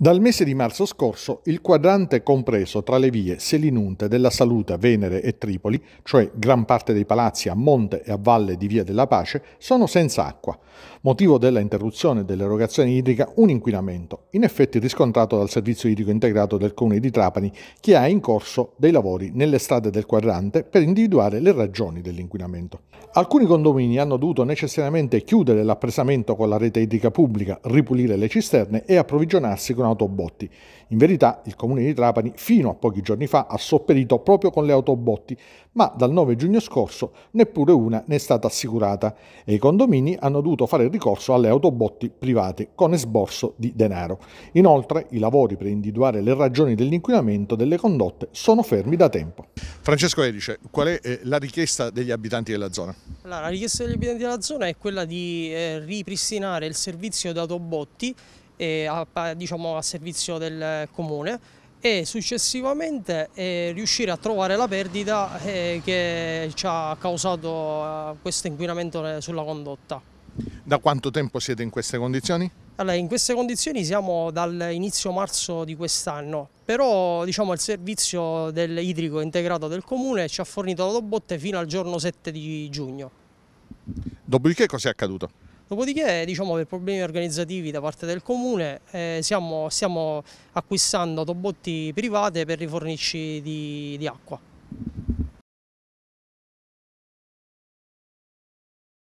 Dal mese di marzo scorso il quadrante compreso tra le vie Selinunte della Salute, Venere e Tripoli, cioè gran parte dei palazzi a monte e a valle di Via della Pace, sono senza acqua, motivo della interruzione dell'erogazione idrica un inquinamento, in effetti riscontrato dal servizio idrico integrato del comune di Trapani, che ha in corso dei lavori nelle strade del quadrante per individuare le ragioni dell'inquinamento. Alcuni condomini hanno dovuto necessariamente chiudere l'appresamento con la rete idrica pubblica, ripulire le cisterne e approvvigionarsi con autobotti. In verità il comune di Trapani fino a pochi giorni fa ha sopperito proprio con le autobotti, ma dal 9 giugno scorso neppure una ne è stata assicurata e i condomini hanno dovuto fare ricorso alle autobotti private con esborso di denaro. Inoltre i lavori per individuare le ragioni dell'inquinamento delle condotte sono fermi da tempo. Francesco Erice, qual è eh, la richiesta degli abitanti della zona? Allora, la richiesta degli abitanti della zona è quella di eh, ripristinare il servizio di autobotti a, diciamo, a servizio del comune e successivamente eh, riuscire a trovare la perdita eh, che ci ha causato eh, questo inquinamento eh, sulla condotta. Da quanto tempo siete in queste condizioni? Allora, in queste condizioni siamo dall'inizio marzo di quest'anno, però diciamo, il servizio del idrico integrato del comune ci ha fornito la botte fino al giorno 7 di giugno. Dopodiché cosa è accaduto? Dopodiché diciamo, per problemi organizzativi da parte del comune eh, siamo, stiamo acquistando autobotti private per rifornirci di, di acqua.